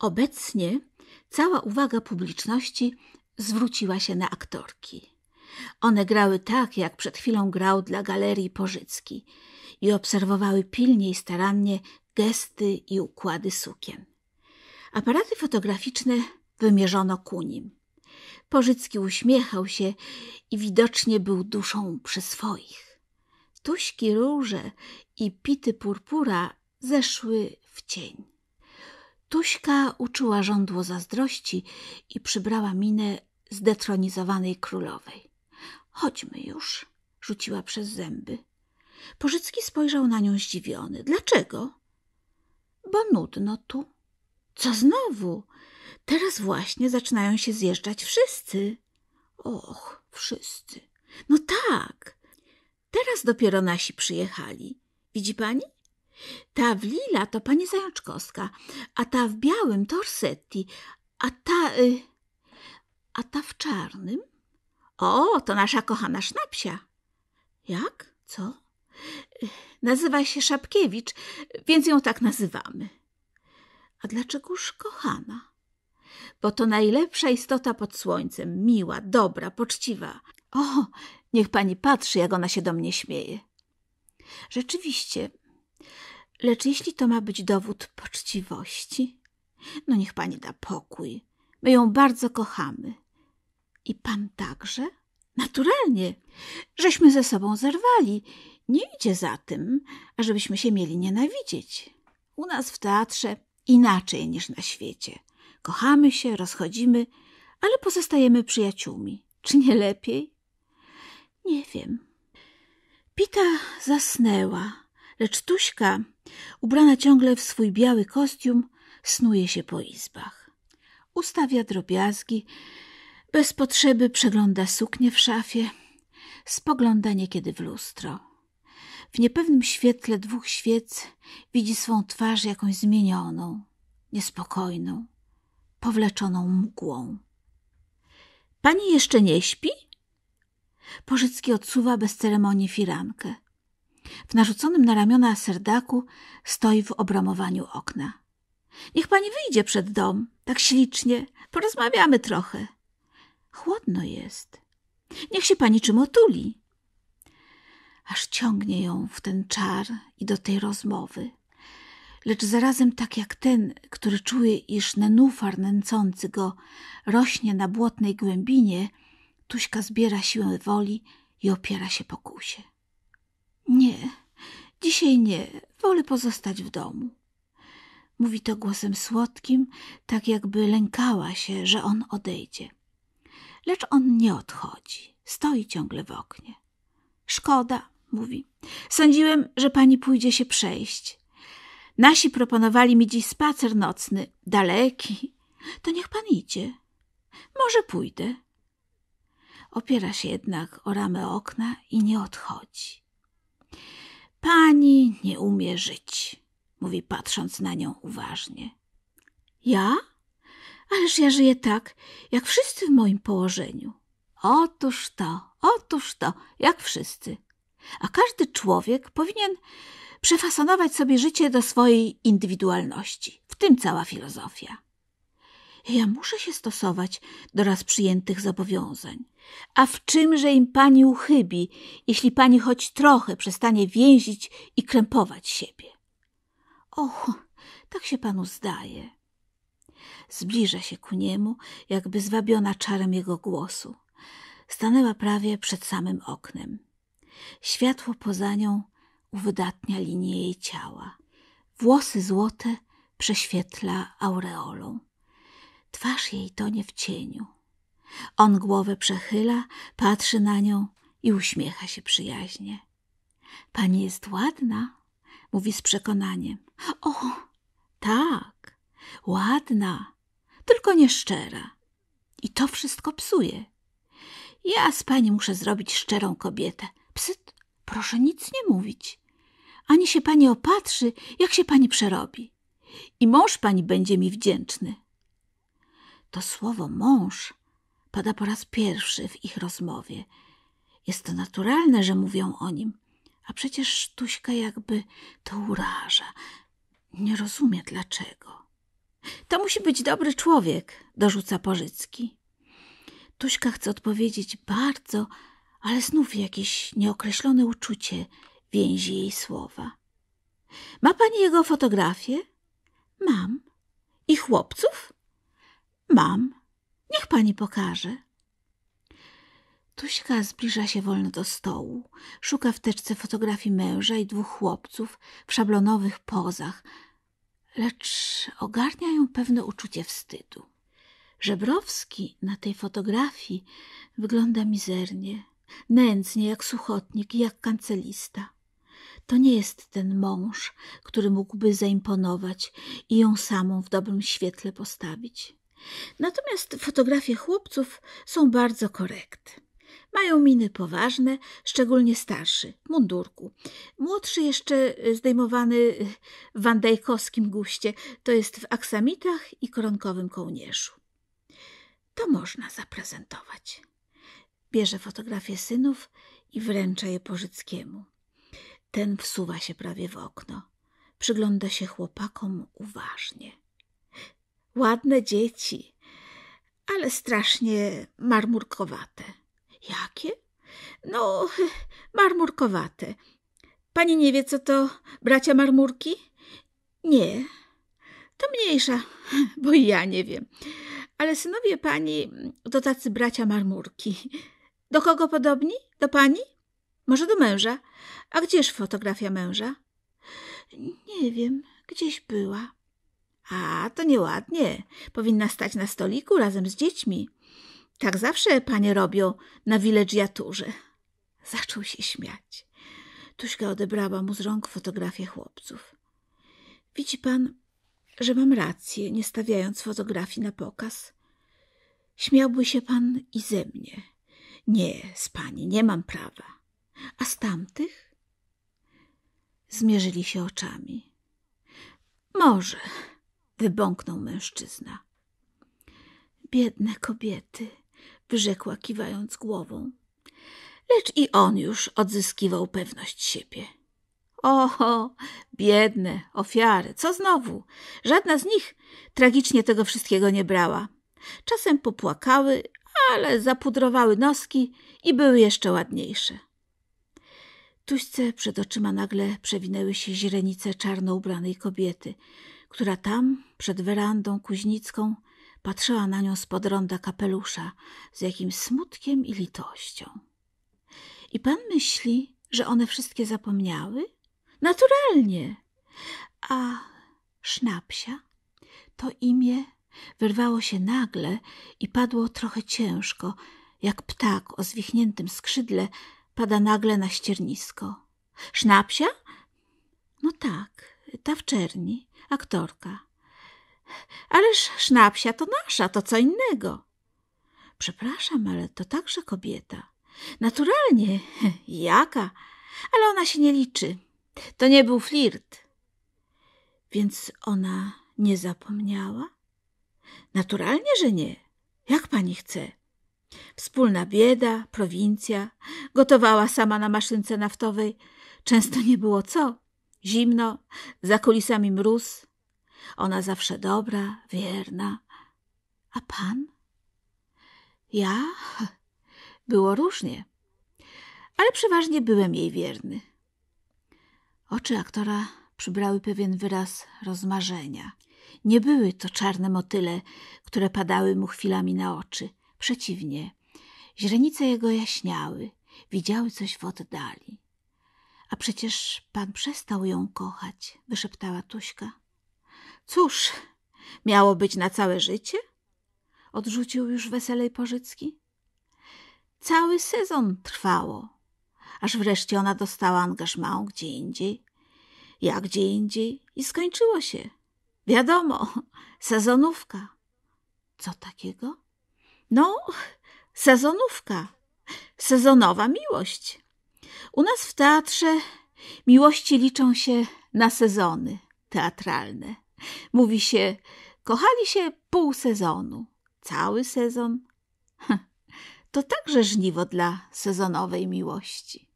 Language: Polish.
Obecnie cała uwaga publiczności zwróciła się na aktorki. One grały tak, jak przed chwilą grał dla galerii Pożycki i obserwowały pilnie i starannie gesty i układy sukien. Aparaty fotograficzne wymierzono ku nim. Pożycki uśmiechał się i widocznie był duszą przy swoich. Tuśki róże i pity purpura zeszły w cień. Tuśka uczuła żądło zazdrości i przybrała minę zdetronizowanej królowej. Chodźmy już, rzuciła przez zęby. Pożycki spojrzał na nią zdziwiony. Dlaczego? Bo nudno tu. Co znowu? Teraz właśnie zaczynają się zjeżdżać wszyscy. Och, wszyscy. No tak. Teraz dopiero nasi przyjechali. Widzi pani? Ta w lila to pani Zajączkowska, a ta w białym Orsetti, a ta... Y, a ta w czarnym? O, to nasza kochana sznapsia. Jak? Co? Y, nazywa się Szapkiewicz, więc ją tak nazywamy. A dlaczegoż kochana? Bo to najlepsza istota pod słońcem, miła, dobra, poczciwa. O, niech pani patrzy, jak ona się do mnie śmieje. Rzeczywiście, Lecz jeśli to ma być dowód poczciwości, no niech pani da pokój. My ją bardzo kochamy. I pan także? Naturalnie. Żeśmy ze sobą zerwali. Nie idzie za tym, ażebyśmy się mieli nienawidzieć. U nas w teatrze inaczej niż na świecie. Kochamy się, rozchodzimy, ale pozostajemy przyjaciółmi. Czy nie lepiej? Nie wiem. Pita zasnęła lecz Tuśka, ubrana ciągle w swój biały kostium, snuje się po izbach. Ustawia drobiazgi, bez potrzeby przegląda suknię w szafie, spogląda niekiedy w lustro. W niepewnym świetle dwóch świec widzi swą twarz jakąś zmienioną, niespokojną, powleczoną mgłą. Pani jeszcze nie śpi? Pożycki odsuwa bez ceremonii firankę. W narzuconym na ramiona serdaku stoi w obramowaniu okna. Niech pani wyjdzie przed dom, tak ślicznie. Porozmawiamy trochę. Chłodno jest. Niech się pani czym otuli. Aż ciągnie ją w ten czar i do tej rozmowy. Lecz zarazem tak jak ten, który czuje, iż nenufar nęcący go rośnie na błotnej głębinie, Tuśka zbiera siłę woli i opiera się pokusie. Nie, dzisiaj nie, wolę pozostać w domu. Mówi to głosem słodkim, tak jakby lękała się, że on odejdzie. Lecz on nie odchodzi, stoi ciągle w oknie. Szkoda, mówi. Sądziłem, że pani pójdzie się przejść. Nasi proponowali mi dziś spacer nocny, daleki. To niech pan idzie. Może pójdę. Opiera się jednak o ramę okna i nie odchodzi pani nie umie żyć, mówi patrząc na nią uważnie. Ja? Ależ ja żyję tak, jak wszyscy w moim położeniu. Otóż to, otóż to, jak wszyscy. A każdy człowiek powinien przefasonować sobie życie do swojej indywidualności. W tym cała filozofia. Ja muszę się stosować do raz przyjętych zobowiązań. A w czymże im pani uchybi, jeśli pani choć trochę przestanie więzić i krępować siebie? Och, tak się panu zdaje. Zbliża się ku niemu, jakby zwabiona czarem jego głosu. Stanęła prawie przed samym oknem. Światło poza nią uwydatnia linię jej ciała. Włosy złote prześwietla aureolą. Twarz jej tonie w cieniu. On głowę przechyla, patrzy na nią i uśmiecha się przyjaźnie. Pani jest ładna, mówi z przekonaniem. O, tak, ładna, tylko nieszczera. I to wszystko psuje. Ja z pani muszę zrobić szczerą kobietę. Psyt, proszę nic nie mówić. Ani się pani opatrzy, jak się pani przerobi. I mąż pani będzie mi wdzięczny. To słowo mąż pada po raz pierwszy w ich rozmowie. Jest to naturalne, że mówią o nim, a przecież Tuśka jakby to uraża. Nie rozumie dlaczego. To musi być dobry człowiek, dorzuca Pożycki. Tuśka chce odpowiedzieć bardzo, ale znów jakieś nieokreślone uczucie więzi jej słowa. Ma pani jego fotografię? Mam. I chłopców? Mam. Niech pani pokaże. Tuśka zbliża się wolno do stołu. Szuka w teczce fotografii męża i dwóch chłopców w szablonowych pozach, lecz ogarnia ją pewne uczucie wstydu. Żebrowski na tej fotografii wygląda mizernie, nędznie jak suchotnik i jak kancelista. To nie jest ten mąż, który mógłby zaimponować i ją samą w dobrym świetle postawić. Natomiast fotografie chłopców są bardzo korekt. Mają miny poważne, szczególnie starszy, w mundurku. Młodszy jeszcze y, zdejmowany y, w wandajkowskim guście, to jest w aksamitach i koronkowym kołnierzu. To można zaprezentować. Bierze fotografie synów i wręcza je Pożyckiemu. Ten wsuwa się prawie w okno. Przygląda się chłopakom uważnie ładne dzieci, ale strasznie marmurkowate. Jakie? No, marmurkowate. Pani nie wie, co to bracia marmurki? Nie. To mniejsza, bo i ja nie wiem. Ale synowie pani to tacy bracia marmurki. Do kogo podobni? Do pani? Może do męża? A gdzież fotografia męża? Nie wiem, gdzieś była. A to nieładnie. Powinna stać na stoliku razem z dziećmi. Tak zawsze panie robią na villagiaturze. Zaczął się śmiać. Tuśka odebrała mu z rąk fotografię chłopców. Widzi pan, że mam rację, nie stawiając fotografii na pokaz. Śmiałby się pan i ze mnie. Nie, z pani, nie mam prawa. A z tamtych? Zmierzyli się oczami. Może wybąknął mężczyzna. Biedne kobiety, wyrzekła kiwając głową. Lecz i on już odzyskiwał pewność siebie. Oho, biedne, ofiary, co znowu? Żadna z nich tragicznie tego wszystkiego nie brała. Czasem popłakały, ale zapudrowały noski i były jeszcze ładniejsze. Tuśce przed oczyma nagle przewinęły się źrenice czarno ubranej kobiety, która tam, przed werandą kuźnicką, patrzyła na nią spod ronda kapelusza z jakimś smutkiem i litością. I pan myśli, że one wszystkie zapomniały? Naturalnie! A sznapsia? To imię wyrwało się nagle i padło trochę ciężko, jak ptak o zwichniętym skrzydle pada nagle na ściernisko. Sznapsia? No tak, ta w czerni, aktorka. Ależ sznapsia to nasza, to co innego. Przepraszam, ale to także kobieta. Naturalnie, jaka? Ale ona się nie liczy. To nie był flirt. Więc ona nie zapomniała? Naturalnie, że nie. Jak pani chce? Wspólna bieda, prowincja, gotowała sama na maszynce naftowej. Często nie było co. Zimno, za kulisami mróz. Ona zawsze dobra, wierna. A pan? Ja? Było różnie, ale przeważnie byłem jej wierny. Oczy aktora przybrały pewien wyraz rozmarzenia. Nie były to czarne motyle, które padały mu chwilami na oczy. Przeciwnie, źrenice jego jaśniały, widziały coś w oddali. A przecież pan przestał ją kochać, wyszeptała Tuśka. Cóż, miało być na całe życie? Odrzucił już weselej Pożycki. Cały sezon trwało, aż wreszcie ona dostała angażmę gdzie indziej. Jak gdzie indziej i skończyło się. Wiadomo, sezonówka. Co takiego? No, sezonówka. Sezonowa miłość. U nas w teatrze miłości liczą się na sezony teatralne. Mówi się, kochali się pół sezonu, cały sezon. Hm. To także żniwo dla sezonowej miłości.